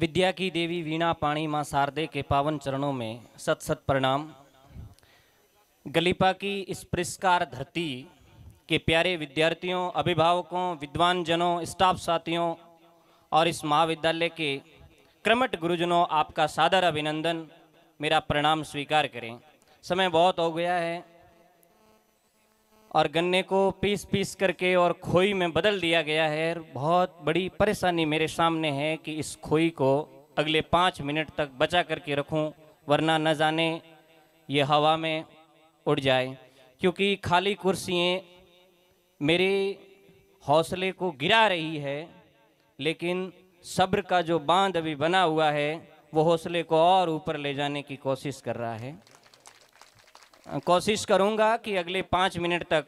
विद्या की देवी वीणा पाणी माँ शारदे के पावन चरणों में सत सत प्रणाम गलीपा की इस पुरस्कार धरती के प्यारे विद्यार्थियों अभिभावकों विद्वान जनों स्टाफ साथियों और इस महाविद्यालय के क्रमट गुरुजनों आपका सादर अभिनंदन मेरा प्रणाम स्वीकार करें समय बहुत हो गया है और गन्ने को पीस पीस करके और खोई में बदल दिया गया है बहुत बड़ी परेशानी मेरे सामने है कि इस खोई को अगले पाँच मिनट तक बचा करके रखूं वरना न जाने ये हवा में उड़ जाए क्योंकि खाली कुर्सियाँ मेरे हौसले को गिरा रही है लेकिन सब्र का जो बांध अभी बना हुआ है वो हौसले को और ऊपर ले जाने की कोशिश कर रहा है कोशिश करूंगा कि अगले पाँच मिनट तक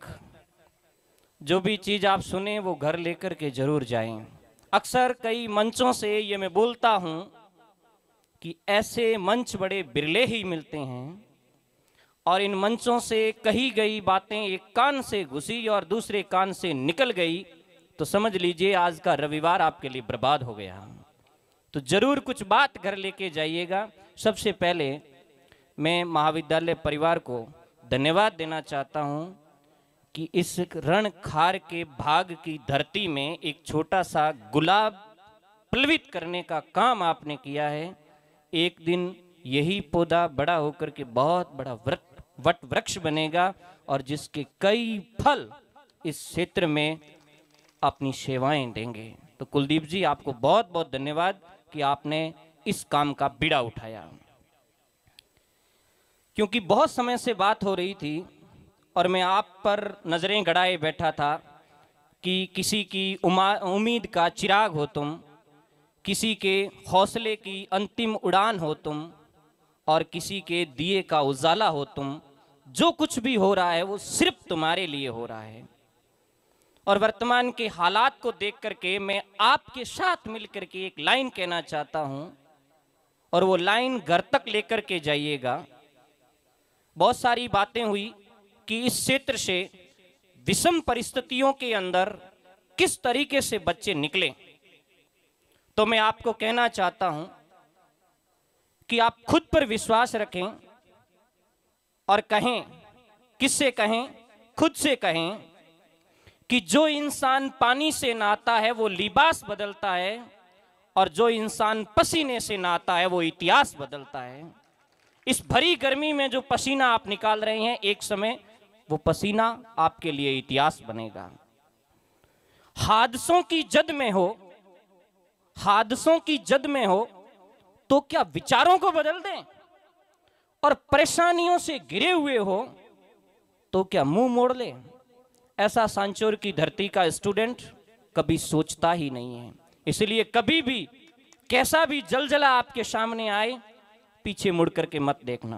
जो भी चीज़ आप सुने वो घर लेकर के ज़रूर जाएं। अक्सर कई मंचों से ये मैं बोलता हूँ कि ऐसे मंच बड़े बिरले ही मिलते हैं और इन मंचों से कही गई बातें एक कान से घुसी और दूसरे कान से निकल गई तो समझ लीजिए आज का रविवार आपके लिए बर्बाद हो गया तो ज़रूर कुछ बात घर लेके जाइएगा सबसे पहले मैं महाविद्यालय परिवार को धन्यवाद देना चाहता हूँ कि इस रण खार के भाग की धरती में एक छोटा सा गुलाब प्लवित करने का काम आपने किया है एक दिन यही पौधा बड़ा होकर के बहुत बड़ा वृत वट वृक्ष बनेगा और जिसके कई फल इस क्षेत्र में अपनी सेवाएं देंगे तो कुलदीप जी आपको बहुत बहुत धन्यवाद कि आपने इस काम का बीड़ा उठाया क्योंकि बहुत समय से बात हो रही थी और मैं आप पर नज़रें गड़ाए बैठा था कि किसी की उम्मीद का चिराग हो तुम किसी के हौसले की अंतिम उड़ान हो तुम और किसी के दिए का उजाला हो तुम जो कुछ भी हो रहा है वो सिर्फ तुम्हारे लिए हो रहा है और वर्तमान के हालात को देख करके मैं आपके साथ मिल के एक लाइन कहना चाहता हूँ और वो लाइन घर तक लेकर के जाइएगा बहुत सारी बातें हुई कि इस क्षेत्र से विषम परिस्थितियों के अंदर किस तरीके से बच्चे निकले तो मैं आपको कहना चाहता हूं कि आप खुद पर विश्वास रखें और कहें किससे कहें खुद से कहें कि जो इंसान पानी से नहाता है वो लिबास बदलता है और जो इंसान पसीने से नहाता है वो इतिहास बदलता है इस भरी गर्मी में जो पसीना आप निकाल रहे हैं एक समय वो पसीना आपके लिए इतिहास बनेगा हादसों की जद में हो हादसों की जद में हो तो क्या विचारों को बदल दें और परेशानियों से गिरे हुए हो तो क्या मुंह मोड़ ले ऐसा सांचोर की धरती का स्टूडेंट कभी सोचता ही नहीं है इसलिए कभी भी कैसा भी जलजला आपके सामने आए पीछे मुड़ करके मत देखना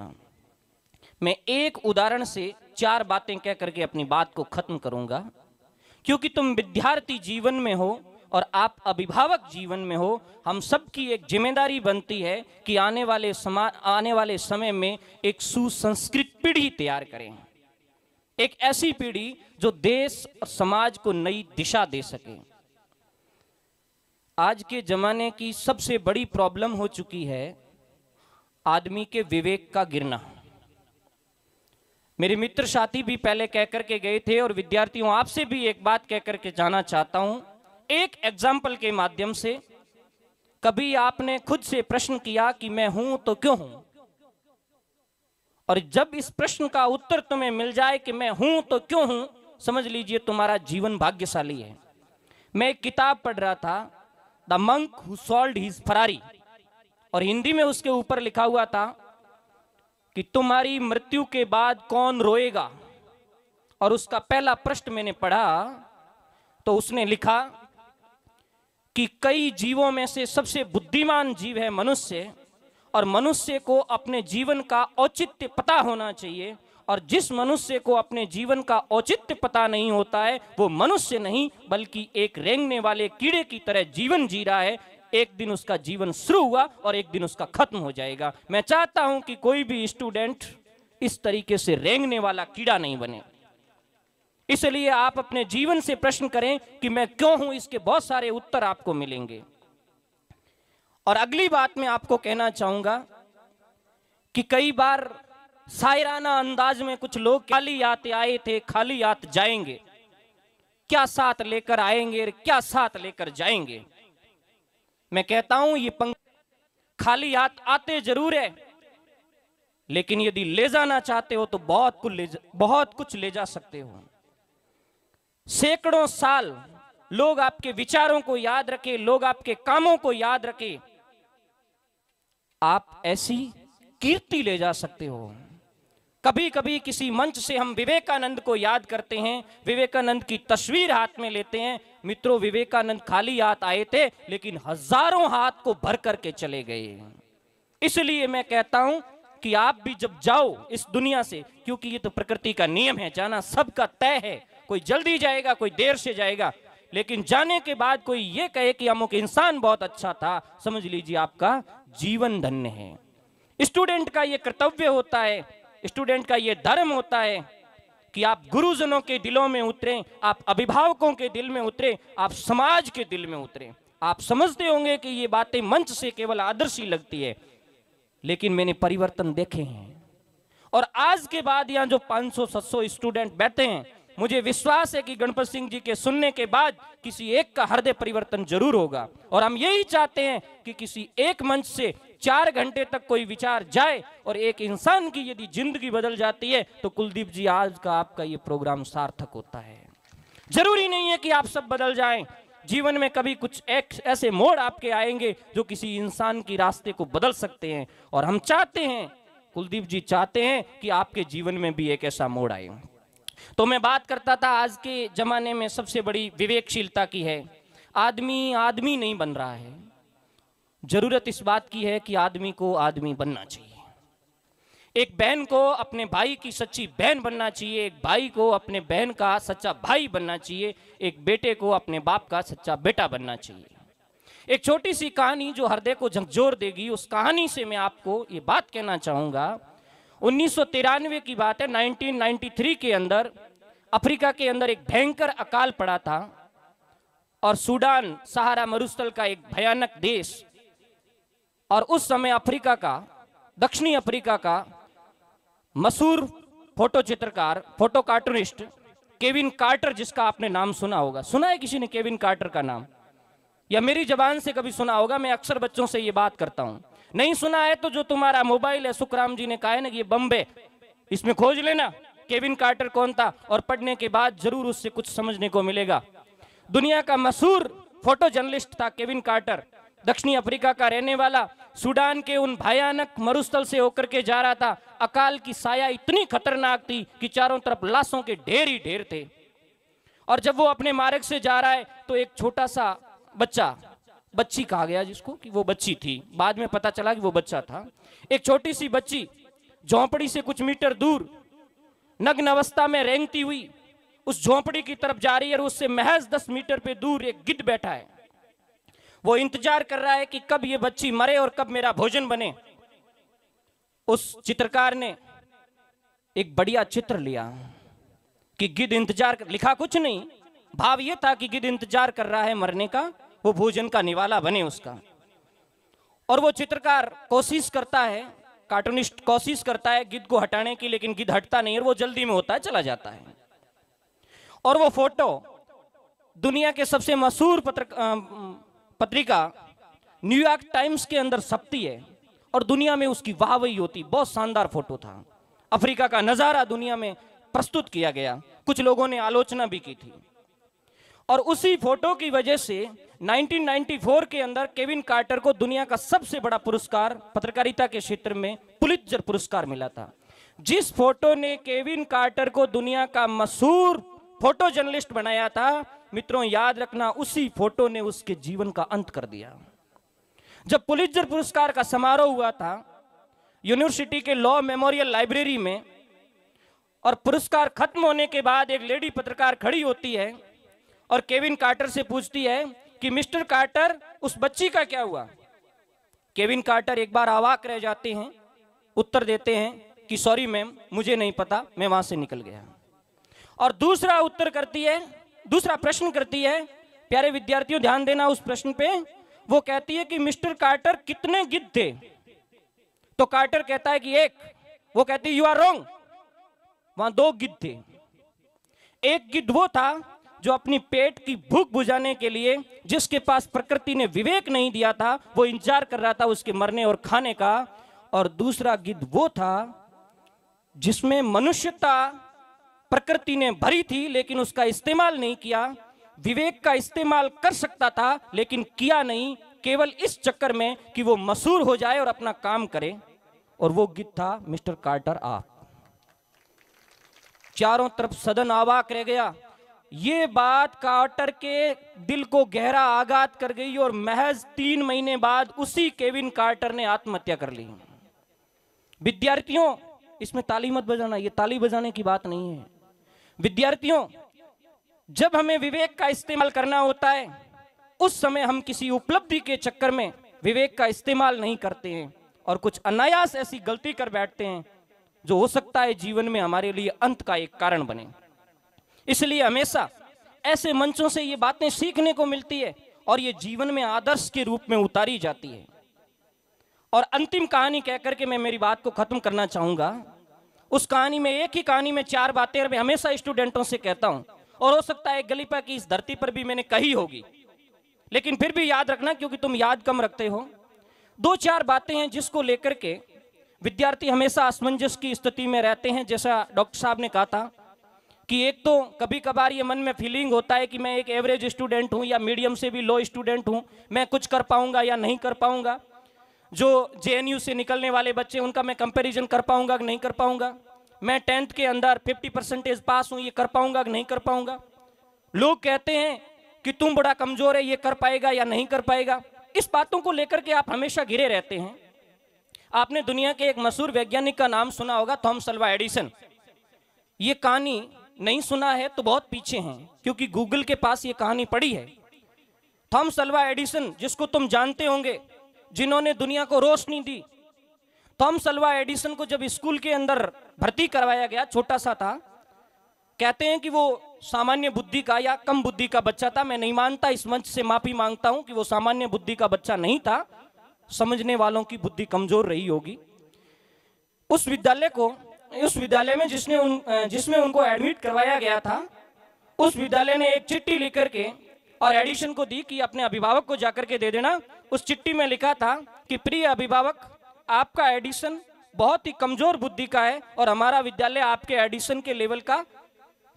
मैं एक उदाहरण से चार बातें कह करके अपनी बात को खत्म करूंगा क्योंकि तुम विद्यार्थी जीवन में हो और आप अभिभावक जीवन में हो हम सबकी एक जिम्मेदारी बनती है कि आने वाले समा आने वाले समय में एक सुसंस्कृत पीढ़ी तैयार करें एक ऐसी पीढ़ी जो देश और समाज को नई दिशा दे सके आज के जमाने की सबसे बड़ी प्रॉब्लम हो चुकी है आदमी के विवेक का गिरना मेरे मित्र साथी भी पहले कह के गए थे और विद्यार्थियों आपसे भी एक बात कह के जाना चाहता हूं एक एग्जाम्पल के माध्यम से कभी आपने खुद से प्रश्न किया कि मैं हूं तो क्यों हूं और जब इस प्रश्न का उत्तर तुम्हें मिल जाए कि मैं हूं तो क्यों हूं समझ लीजिए तुम्हारा जीवन भाग्यशाली है मैं एक किताब पढ़ रहा था the monk who sold his Ferrari और हिंदी में उसके ऊपर लिखा हुआ था कि तुम्हारी मृत्यु के बाद कौन रोएगा और उसका पहला प्रश्न मैंने पढ़ा तो उसने लिखा कि कई जीवों में से सबसे बुद्धिमान जीव है मनुष्य और मनुष्य को अपने जीवन का औचित्य पता होना चाहिए और जिस मनुष्य को अपने जीवन का औचित्य पता नहीं होता है वो मनुष्य नहीं बल्कि एक रेंगने वाले कीड़े की तरह जीवन जी रहा है एक दिन उसका जीवन शुरू हुआ और एक दिन उसका खत्म हो जाएगा मैं चाहता हूं कि कोई भी स्टूडेंट इस तरीके से रेंगने वाला कीड़ा नहीं बने इसलिए आप अपने जीवन से प्रश्न करें कि मैं क्यों हूं इसके बहुत सारे उत्तर आपको मिलेंगे और अगली बात मैं आपको कहना चाहूंगा कि कई बार सायराना अंदाज में कुछ लोग खाली यात आए थे खाली यात जाएंगे क्या साथ लेकर आएंगे क्या साथ लेकर जाएंगे मैं कहता हूं ये पंख खाली हाथ आते जरूर है लेकिन यदि ले जाना चाहते हो तो बहुत कुछ ले बहुत कुछ ले जा सकते हो सैकड़ों साल लोग आपके विचारों को याद रखे लोग आपके कामों को याद रखे आप ऐसी कीर्ति ले जा सकते हो कभी कभी किसी मंच से हम विवेकानंद को याद करते हैं विवेकानंद की तस्वीर हाथ में लेते हैं मित्रों विवेकानंद खाली हाथ आए थे लेकिन हजारों हाथ को भर करके चले गए इसलिए मैं कहता हूं कि आप भी जब जाओ इस दुनिया से क्योंकि ये तो प्रकृति का नियम है जाना सबका तय है कोई जल्दी जाएगा कोई देर से जाएगा लेकिन जाने के बाद कोई ये कहे कि अमुक इंसान बहुत अच्छा था समझ लीजिए आपका जीवन धन्य है स्टूडेंट का ये कर्तव्य होता है स्टूडेंट का ये धर्म होता है कि आप गुरुजनों के दिलों में उतरें आप अभिभावकों के दिल में उतरें आप समाज के दिल में उतरें आप समझते होंगे कि ये बातें मंच से केवल आदर्शी लगती है लेकिन मैंने परिवर्तन देखे हैं और आज के बाद यहाँ जो 500-700 स्टूडेंट बैठे हैं मुझे विश्वास है कि गणपत सिंह जी के सुनने के बाद किसी एक का हृदय परिवर्तन जरूर होगा और हम यही चाहते हैं कि किसी एक मंच से चार घंटे तक कोई विचार जाए और एक इंसान की यदि जिंदगी बदल जाती है तो कुलदीप जी आज का आपका ये प्रोग्राम सार्थक होता है जरूरी नहीं है कि आप सब बदल जाएं जीवन में कभी कुछ एक ऐसे मोड़ आपके आएंगे जो किसी इंसान की रास्ते को बदल सकते हैं और हम चाहते हैं कुलदीप जी चाहते हैं कि आपके जीवन में भी एक ऐसा मोड़ आए तो मैं बात करता था आज के ज़माने में सबसे बड़ी विवेकशीलता की है आदमी आदमी नहीं बन रहा है जरूरत इस बात की है कि आदमी को आदमी बनना चाहिए एक बहन को अपने भाई की सच्ची बहन बनना चाहिए एक भाई को अपने बहन का सच्चा भाई बनना चाहिए एक बेटे को अपने बाप का सच्चा बेटा बनना चाहिए एक छोटी सी कहानी जो हृदय को झकझोर देगी उस कहानी से मैं आपको ये बात कहना चाहूँगा उन्नीस की बात है 1993 के अंदर अफ्रीका के अंदर एक भयंकर अकाल पड़ा था और सूडान सहारा मरुस्थल का एक भयानक देश और उस समय अफ्रीका का दक्षिणी अफ्रीका का मशहूर फोटो चित्रकार फोटो कार्टूनिस्ट केविन कार्टर जिसका आपने नाम सुना होगा सुना है किसी ने केविन कार्टर का नाम या मेरी जबान से कभी सुना होगा मैं अक्सर बच्चों से ये बात करता हूँ नहीं सुना है तो जो तुम्हारा मोबाइल है सुखराम जी ने कहा है ना ये बम्बे इसमें खोज लेना केविन कार्टर कौन था और पढ़ने के बाद जरूर उससे कुछ समझने को मिलेगा दुनिया का मशहूर फोटो जर्नलिस्ट था केविन कार्टर दक्षिणी अफ्रीका का रहने वाला सूडान के उन भयानक मरुस्थल से होकर के जा रहा था अकाल की साया इतनी खतरनाक थी कि चारों तरफ लाशों के ढेर ही ढेर थे और जब वो अपने मार्ग से जा रहा है तो एक छोटा सा बच्चा बच्ची कहा गया जिसको कि वो बच्ची थी बाद में पता चला कि वो बच्चा था एक छोटी सी बच्ची झोंपड़ी से कुछ मीटर दूर नग्न अवस्था में रेंगती हुई उस झोंपड़ी की तरफ जा रही है और उससे महज दस मीटर पे दूर एक गिद्ध बैठा है वो इंतजार कर रहा है कि कब ये बच्ची मरे और कब मेरा भोजन बने उस चित्रकार ने एक बढ़िया चित्र लिया कि गिद्ध इंतजार कर लिखा कुछ नहीं भाव यह था कि गिद्ध इंतजार कर रहा है मरने का वो भोजन का निवाला बने उसका और वो चित्रकार कोशिश करता है कार्टूनिस्ट कोशिश करता है गिद्ध को हटाने की लेकिन गिद्ध हटता नहीं और वो जल्दी में होता है चला जाता है और वो फोटो दुनिया के सबसे मशहूर पत्रकार पत्रिका न्यूयॉर्क टाइम्स के अंदर सपती है और दुनिया में उसकी वाहवही होती बहुत शानदार फोटो था अफ्रीका का नज़ारा दुनिया में प्रस्तुत किया गया कुछ लोगों ने आलोचना भी की थी और उसी फोटो की वजह से 1994 के अंदर केविन कार्टर को दुनिया का सबसे बड़ा पुरस्कार पत्रकारिता के क्षेत्र में पुलित्जर पुरस्कार मिला था जिस फोटो ने केविन कार्टर को दुनिया का मशहूर फोटो जर्नलिस्ट बनाया था मित्रों याद रखना उसी फोटो ने उसके जीवन का अंत कर दिया जब पुलिसजर पुरस्कार का समारोह हुआ था यूनिवर्सिटी के लॉ मेमोरियल लाइब्रेरी में और पुरस्कार खत्म होने के बाद एक लेडी पत्रकार खड़ी होती है और केविन कार्टर से पूछती है कि मिस्टर कार्टर उस बच्ची का क्या हुआ केविन कार्टर एक बार आवाक रह जाते हैं उत्तर देते हैं कि सॉरी मैम मुझे नहीं पता मैं वहां से निकल गया और दूसरा उत्तर करती है दूसरा प्रश्न करती है प्यारे विद्यार्थियों ध्यान देना उस प्रश्न पे वो कहती है कि मिस्टर कार्टर कितने गिद्ध थे तो कार्टर कहता है कि एक वो कहती यू आर रॉन्ग वहां दो गिद्ध थे एक गिद्ध वो था जो अपनी पेट की भूख बुझाने के लिए जिसके पास प्रकृति ने विवेक नहीं दिया था वो इंतजार कर रहा था उसके मरने और खाने का और दूसरा गिद्ध वो था जिसमें मनुष्यता प्रकृति ने भरी थी लेकिन उसका इस्तेमाल नहीं किया विवेक का इस्तेमाल कर सकता था लेकिन किया नहीं केवल इस चक्कर में कि वो मशहूर हो जाए और अपना काम करे और वो गीत था मिस्टर कार्टर आप चारों तरफ सदन आवाक रह गया ये बात कार्टर के दिल को गहरा आघात कर गई और महज तीन महीने बाद उसी केविन कार्टर ने आत्महत्या कर ली विद्यार्थियों इसमें ताली मत बजाना ये ताली बजाने की बात नहीं है विद्यार्थियों जब हमें विवेक का इस्तेमाल करना होता है उस समय हम किसी उपलब्धि के चक्कर में विवेक का इस्तेमाल नहीं करते हैं और कुछ अनायास ऐसी गलती कर बैठते हैं जो हो सकता है जीवन में हमारे लिए अंत का एक कारण बने इसलिए हमेशा ऐसे मंचों से ये बातें सीखने को मिलती है और ये जीवन में आदर्श के रूप में उतारी जाती है और अंतिम कहानी कहकर के मैं मेरी बात को खत्म करना चाहूंगा उस कहानी में एक ही कहानी में चार बातें मैं हमेशा स्टूडेंटों से कहता हूं और हो सकता है गलीपा की इस धरती पर भी मैंने कही होगी लेकिन फिर भी याद रखना क्योंकि तुम याद कम रखते हो दो चार बातें हैं जिसको लेकर के विद्यार्थी हमेशा असमंजस की स्थिति में रहते हैं जैसा डॉक्टर साहब ने कहा था कि एक तो कभी कभार ये मन में फीलिंग होता है कि मैं एक एवरेज स्टूडेंट हूँ या मीडियम से भी लो स्टूडेंट हूँ मैं कुछ कर पाऊंगा या नहीं कर पाऊंगा जो जे से निकलने वाले बच्चे उनका मैं कंपेरिजन कर पाऊंगा कि नहीं कर पाऊंगा मैं टेंथ के अंदर 50 परसेंटेज पास हूं ये कर पाऊंगा कि नहीं कर पाऊंगा लोग कहते हैं कि तुम बड़ा कमज़ोर है ये कर पाएगा या नहीं कर पाएगा इस बातों को लेकर के आप हमेशा घिरे रहते हैं आपने दुनिया के एक मशहूर वैज्ञानिक का नाम सुना होगा थॉम अल्वा एडिसन ये कहानी नहीं सुना है तो बहुत पीछे हैं क्योंकि गूगल के पास ये कहानी पड़ी है थॉम अल्वा एडिसन जिसको तुम जानते होंगे जिन्होंने दुनिया को रोशनी दी थॉम सलवा एडिसन को जब स्कूल के अंदर भर्ती करवाया गया छोटा सा था कहते हैं कि वो सामान्य बुद्धि का या कम बुद्धि का बच्चा था मैं नहीं मानता इस मंच से माफी मांगता हूं कि वो सामान्य बुद्धि का बच्चा नहीं था समझने वालों की बुद्धि कमजोर रही होगी उस विद्यालय को उस विद्यालय में जिसने उन जिसमें उनको एडमिट करवाया गया था उस विद्यालय ने एक चिट्ठी लिख करके और एडिशन को दी कि अपने अभिभावक को जाकर के दे देना उस चिट्ठी में लिखा था कि प्रिय अभिभावक आपका एडिशन बहुत ही कमजोर बुद्धि का है और हमारा विद्यालय आपके एडिशन के लेवल का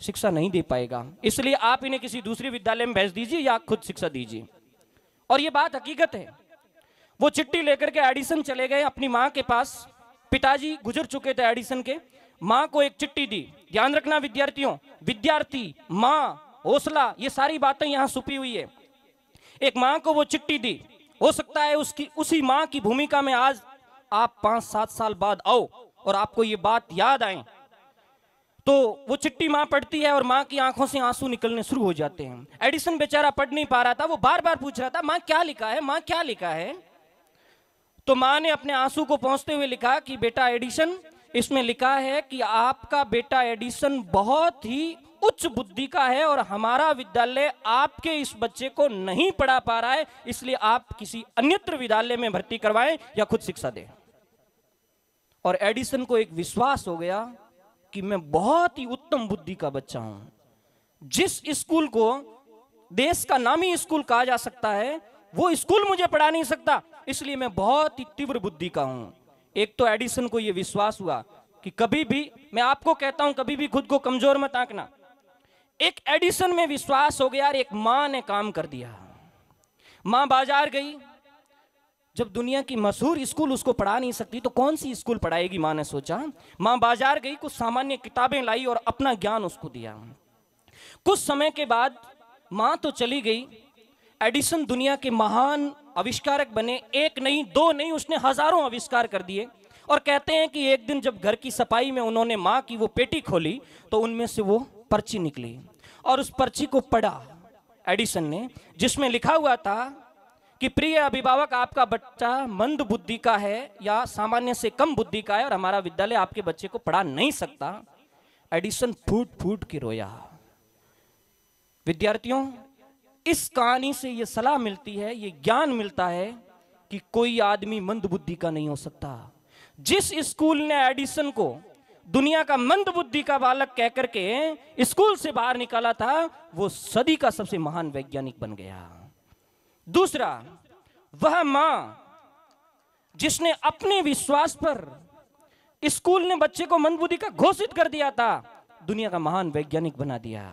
शिक्षा नहीं दे पाएगा इसलिए आप इन्हें किसी दूसरे विद्यालय में भेज दीजिए या खुद शिक्षा दीजिए और ये बात हकीकत है वो चिट्ठी लेकर के एडिसन चले गए अपनी माँ के पास पिताजी गुजर चुके थे एडिसन के माँ को एक चिट्ठी दी ध्यान रखना विद्यार्थियों विद्यार्थी माँ हौसला ये सारी बातें यहाँ छुपी हुई है एक माँ को वो चिट्ठी दी हो सकता है उसकी उसी माँ की भूमिका में आज आप पांच सात साल बाद आओ और आपको ये बात याद आए तो वो चिट्ठी माँ पढ़ती है और माँ की आंखों से आंसू निकलने शुरू हो जाते हैं एडिसन बेचारा पढ़ नहीं पा रहा था वो बार बार पूछ रहा था माँ क्या लिखा है माँ क्या लिखा है तो माँ ने अपने आंसू को पहुंचते हुए लिखा कि बेटा एडिसन इसमें लिखा है कि आपका बेटा एडिसन बहुत ही उच्च बुद्धि का है और हमारा विद्यालय आपके इस बच्चे को नहीं पढ़ा पा रहा है इसलिए आप किसी अन्यत्र विद्यालय में भर्ती करवाएं या खुद शिक्षा दें और एडिसन को एक विश्वास हो गया कि मैं बहुत ही उत्तम बुद्धि का बच्चा हूं जिस स्कूल को देश का नामी स्कूल कहा जा सकता है वो स्कूल मुझे पढ़ा नहीं सकता इसलिए मैं बहुत ही तीव्र बुद्धि का हूं एक तो एडिसन को यह विश्वास हुआ कि कभी भी मैं आपको कहता हूं कभी भी खुद को कमजोर मत आंकना एक एडिशन में विश्वास हो गया और एक मां ने काम कर दिया मां बाजार गई जब दुनिया की मशहूर स्कूल उसको पढ़ा नहीं सकती तो कौन सी स्कूल पढ़ाएगी मां ने सोचा मां बाजार गई कुछ सामान्य किताबें लाई और अपना ज्ञान उसको दिया कुछ समय के बाद मां तो चली गई एडिसन दुनिया के महान आविष्कारक बने एक नहीं दो नहीं उसने हजारों आविष्कार कर दिए और कहते हैं कि एक दिन जब घर की सफाई में उन्होंने माँ की वो पेटी खोली तो उनमें से वो पर्ची निकली और उस पर्ची को पढ़ा एडिसन ने जिसमें लिखा हुआ था कि प्रिय अभिभावक आपका बच्चा मंद बुद्धि का है या सामान्य से कम बुद्धि का है और हमारा विद्यालय आपके बच्चे को पढ़ा नहीं सकता एडिसन फूट फूट के रोया विद्यार्थियों इस कहानी से यह सलाह मिलती है ये ज्ञान मिलता है कि कोई आदमी मंद बुद्धि का नहीं हो सकता जिस स्कूल ने एडिसन को दुनिया का मंद बुद्धि का बालक कहकर के स्कूल से बाहर निकाला था वो सदी का सबसे महान वैज्ञानिक बन गया दूसरा वह मां जिसने अपने विश्वास पर स्कूल ने बच्चे को मंदबुद्धि का घोषित कर दिया था दुनिया का महान वैज्ञानिक बना दिया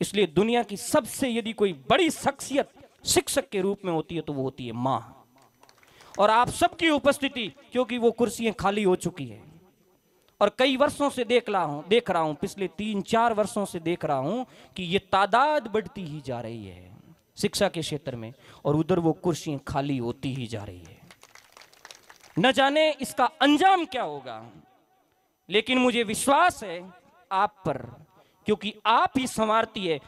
इसलिए दुनिया की सबसे यदि कोई बड़ी शख्सियत शिक्षक के रूप में होती है तो वो होती है मां और आप सबकी उपस्थिति क्योंकि वो कुर्सियां खाली हो चुकी है और कई वर्षों से देख रहा हूँ देख रहा हूँ पिछले तीन चार वर्षों से देख रहा हूँ कि ये तादाद बढ़ती ही जा रही है शिक्षा के क्षेत्र में और उधर वो कुर्सियां खाली होती ही जा रही है न जाने इसका अंजाम क्या होगा लेकिन मुझे विश्वास है आप पर क्योंकि आप ही संवारती है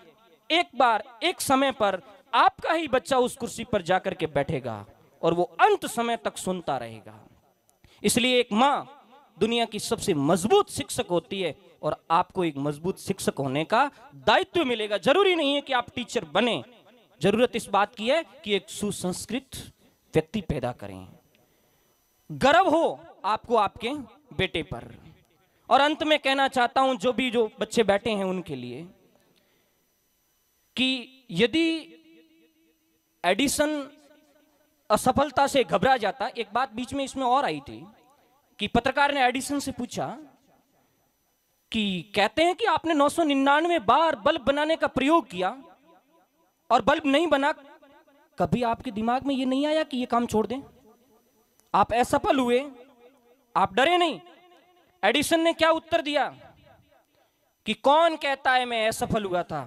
एक बार एक समय पर आपका ही बच्चा उस कुर्सी पर जाकर के बैठेगा और वो अंत समय तक सुनता रहेगा इसलिए एक माँ दुनिया की सबसे मजबूत शिक्षक होती है और आपको एक मजबूत शिक्षक होने का दायित्व मिलेगा जरूरी नहीं है कि आप टीचर बने जरूरत इस बात की है कि एक सुसंस्कृत व्यक्ति पैदा करें गर्व हो आपको आपके बेटे पर और अंत में कहना चाहता हूं जो भी जो बच्चे बैठे हैं उनके लिए कि यदि एडिसन असफलता से घबरा जाता एक बात बीच में इसमें और आई थी कि पत्रकार ने एडिसन से पूछा कि कहते हैं कि आपने 999 बार बल्ब बनाने का प्रयोग किया और बल्ब नहीं बना कभी आपके दिमाग में यह नहीं आया कि यह काम छोड़ दें आप असफल हुए आप डरे नहीं एडिसन ने क्या उत्तर दिया कि कौन कहता है मैं असफल हुआ था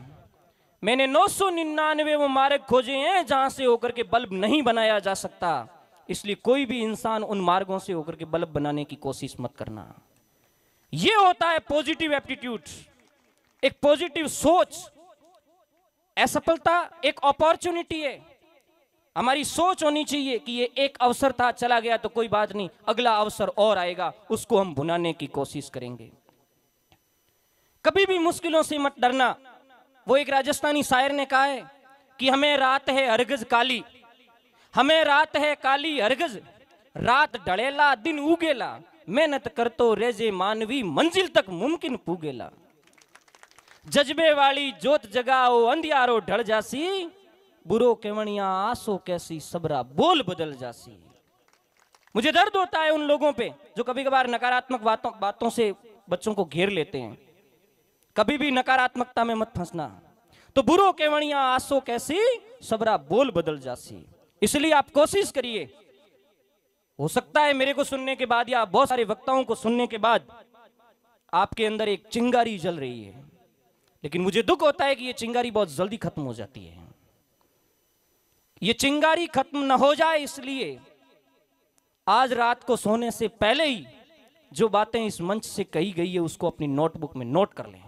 मैंने नौ सौ निन्यानवे वो मार्ग खोजे हैं जहां से होकर के बल्ब नहीं बनाया जा सकता इसलिए कोई भी इंसान उन मार्गों से होकर के बल्ब बनाने की कोशिश मत करना यह होता है पॉजिटिव एप्टीट्यूड एक पॉजिटिव सोच असफलता एक अपॉर्चुनिटी है हमारी सोच होनी चाहिए कि ये एक अवसर था चला गया तो कोई बात नहीं अगला अवसर और आएगा उसको हम भुनाने की कोशिश करेंगे कभी भी मुश्किलों से मत डरना वो एक राजस्थानी शायर ने कहा है कि हमें रात है हरगज काली हमें रात है काली अर्गज रात ढड़ेला दिन उगेला मेहनत करतो रेजे मानवी मंजिल तक मुमकिन पूगेला जज्बे वाली जोत जगाओ अंधियारो ढल जासी बुरो केवणिया आसो कैसी सबरा बोल बदल जासी मुझे दर्द होता है उन लोगों पे जो कभी कभार नकारात्मक बातों बातों से बच्चों को घेर लेते हैं कभी भी नकारात्मकता में मत फंसना तो बुरो केवणिया आसो कैसी सबरा बोल बदल जासी इसलिए आप कोशिश करिए हो सकता है मेरे को सुनने के बाद या बहुत सारे वक्ताओं को सुनने के बाद आपके अंदर एक चिंगारी जल रही है लेकिन मुझे दुख होता है कि यह चिंगारी बहुत जल्दी खत्म हो जाती है यह चिंगारी खत्म ना हो जाए इसलिए आज रात को सोने से पहले ही जो बातें इस मंच से कही गई है उसको अपनी नोटबुक में नोट कर लें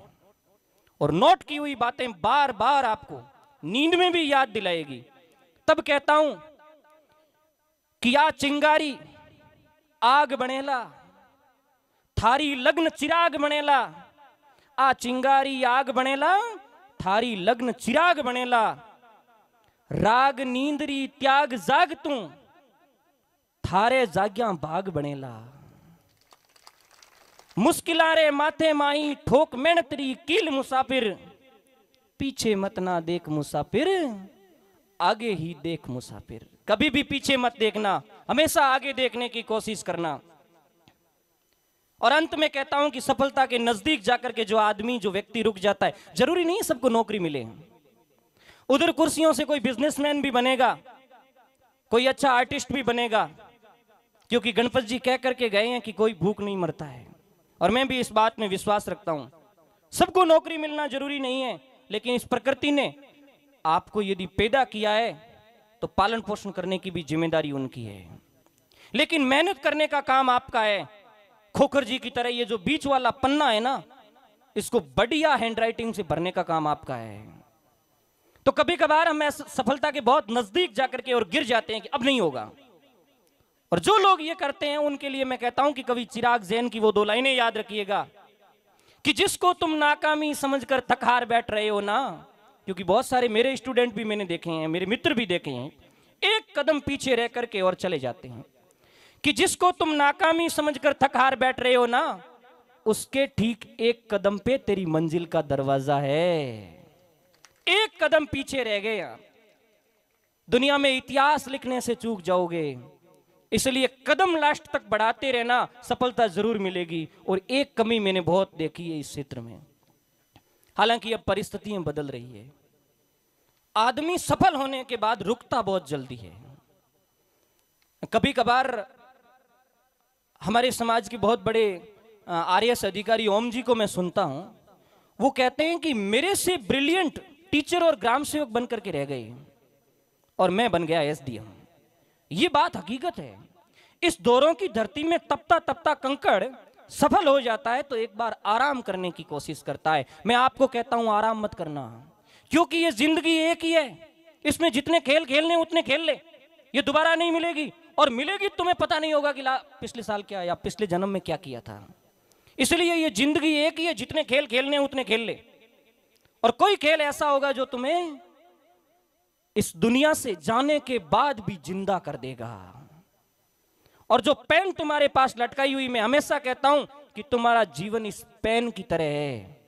और नोट की हुई बातें बार बार आपको नींद में भी याद दिलाएगी तब कहता हूं कि या चिंगारी आग बनेला थारी लग्न चिराग बनेला आ चिंगारी आग बनेला थारी लग्न चिराग बनेला राग नींदरी त्याग जाग तू थारे जाग्या बाग बनेला मुश्किलारे माथे माई ठोक मेहनतरी कील मुसाफिर पीछे मत ना देख मुसाफिर आगे ही देख मुसाफिर कभी भी पीछे मत देखना हमेशा आगे देखने की कोशिश करना और अंत में कहता हूं कि सफलता के नजदीक जाकर के जो आदमी जो व्यक्ति रुक जाता है जरूरी नहीं सबको नौकरी मिले उधर कुर्सियों से कोई बिजनेसमैन भी बनेगा कोई अच्छा आर्टिस्ट भी बनेगा क्योंकि गणपत जी कह करके गए हैं कि कोई भूख नहीं मरता है और मैं भी इस बात में विश्वास रखता हूं सबको नौकरी मिलना जरूरी नहीं है लेकिन इस प्रकृति ने आपको यदि पैदा किया है तो पालन पोषण करने की भी जिम्मेदारी उनकी है लेकिन मेहनत करने का काम आपका है खोखर जी की तरह ये जो बीच वाला पन्ना है ना इसको बढ़िया हैंडराइटिंग से भरने का काम आपका है तो कभी कभार हम सफलता के बहुत नजदीक जाकर के और गिर जाते हैं कि अब नहीं होगा और जो लोग ये करते हैं उनके लिए मैं कहता हूं कि कभी चिराग जैन की वो दो लाइनें याद रखिएगा कि जिसको तुम नाकामी समझकर थकार बैठ रहे हो ना क्योंकि बहुत सारे मेरे स्टूडेंट भी मैंने देखे हैं मेरे मित्र भी देखे हैं एक कदम पीछे रह करके और चले जाते हैं कि जिसको तुम नाकामी समझकर थक हार बैठ रहे हो ना उसके ठीक एक कदम पे तेरी मंजिल का दरवाजा है एक कदम पीछे रह गए आप दुनिया में इतिहास लिखने से चूक जाओगे इसलिए कदम लास्ट तक बढ़ाते रहना सफलता जरूर मिलेगी और एक कमी मैंने बहुत देखी है इस क्षेत्र में हालांकि अब परिस्थितियां बदल रही है आदमी सफल होने के बाद रुकता बहुत जल्दी है कभी कभार हमारे समाज के बहुत बड़े आर अधिकारी ओम जी को मैं सुनता हूं वो कहते हैं कि मेरे से ब्रिलियंट टीचर और ग्राम सेवक बन करके रह गए और मैं बन गया एस डी ये बात हकीकत है इस दौरों की धरती में तपता तपता कंकड़ सफल हो जाता है तो एक बार आराम करने की कोशिश करता है मैं आपको कहता हूं आराम मत करना क्योंकि ये जिंदगी एक ही है इसमें जितने खेल खेलने उतने खेल ले ये दोबारा नहीं मिलेगी और मिलेगी तो तुम्हें पता नहीं होगा कि पिछले साल क्या या पिछले जन्म में क्या किया था इसलिए ये जिंदगी एक ही है जितने खेल खेलने उतने खेल ले और कोई खेल ऐसा होगा जो तुम्हें इस दुनिया से जाने के बाद भी जिंदा कर देगा और जो पेन तुम्हारे पास लटकाई हुई मैं हमेशा कहता हूं कि तुम्हारा जीवन इस पेन की तरह है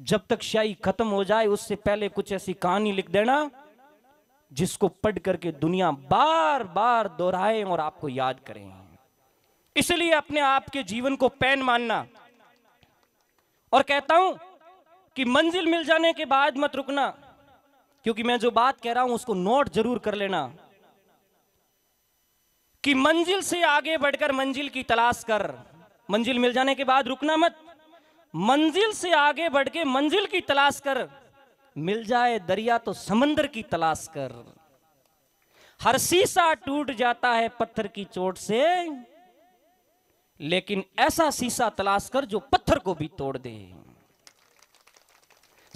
जब तक स्याही खत्म हो जाए उससे पहले कुछ ऐसी कहानी लिख देना जिसको पढ़ करके दुनिया बार बार दोहराए और आपको याद करें इसलिए अपने आप के जीवन को पैन मानना और कहता हूं कि मंजिल मिल जाने के बाद मत रुकना क्योंकि मैं जो बात कह रहा हूं उसको नोट जरूर कर लेना कि मंजिल से आगे बढ़कर मंजिल की तलाश कर मंजिल मिल जाने के बाद रुकना मत मंजिल से आगे बढ़ के मंजिल की तलाश कर मिल जाए दरिया तो समंदर की तलाश कर हर शीशा टूट जाता है पत्थर की चोट से लेकिन ऐसा शीशा तलाश कर जो पत्थर को भी तोड़ दे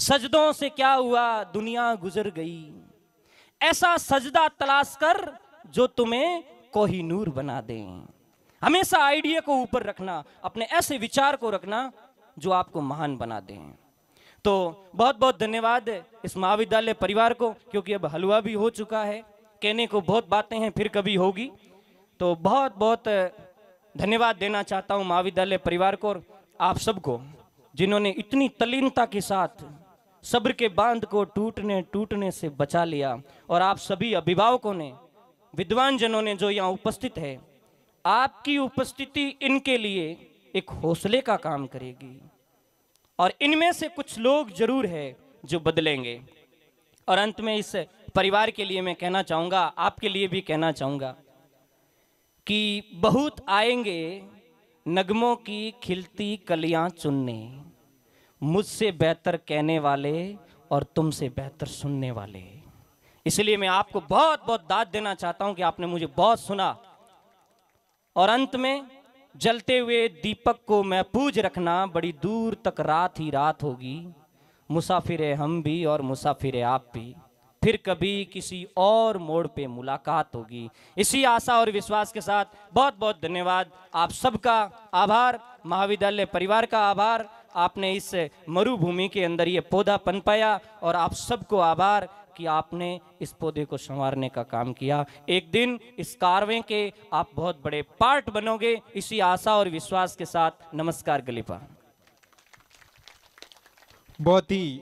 सजदों से क्या हुआ दुनिया गुजर गई ऐसा सजदा तलाश कर जो तुम्हें कोहिनूर बना दे हमेशा आइडिया को ऊपर रखना अपने ऐसे विचार को रखना जो आपको महान बना दे तो बहुत बहुत धन्यवाद इस महाविद्यालय परिवार को क्योंकि अब हलवा भी हो चुका है कहने को बहुत बातें हैं फिर कभी होगी तो बहुत बहुत धन्यवाद देना चाहता हूँ महाविद्यालय परिवार को और आप सबको जिन्होंने इतनी तलीनता के साथ सब्र के बांध को टूटने टूटने से बचा लिया और आप सभी अभिभावकों ने विद्वान जनों ने जो यहाँ उपस्थित है आपकी उपस्थिति इनके लिए एक हौसले का काम करेगी और इनमें से कुछ लोग जरूर हैं जो बदलेंगे और अंत में इस परिवार के लिए मैं कहना चाहूँगा आपके लिए भी कहना चाहूँगा कि बहुत आएंगे नगमों की खिलती कलियां चुनने मुझसे बेहतर कहने वाले और तुमसे बेहतर सुनने वाले इसलिए मैं आपको बहुत बहुत दाद देना चाहता हूं कि आपने मुझे बहुत सुना और अंत में जलते हुए दीपक को महफूज रखना बड़ी दूर तक रात ही रात होगी मुसाफिर हम भी और मुसाफिर आप भी फिर कभी किसी और मोड़ पे मुलाकात होगी इसी आशा और विश्वास के साथ बहुत बहुत धन्यवाद आप सबका आभार महाविद्यालय परिवार का आभार आपने इस मरुभूमि के अंदर ये पौधा पनपाया और आप सबको आभार कि आपने इस पौधे को संवारने का काम किया एक दिन इस कार्वे के आप बहुत बड़े पार्ट बनोगे इसी आशा और विश्वास के साथ नमस्कार गलीफा बहुत ही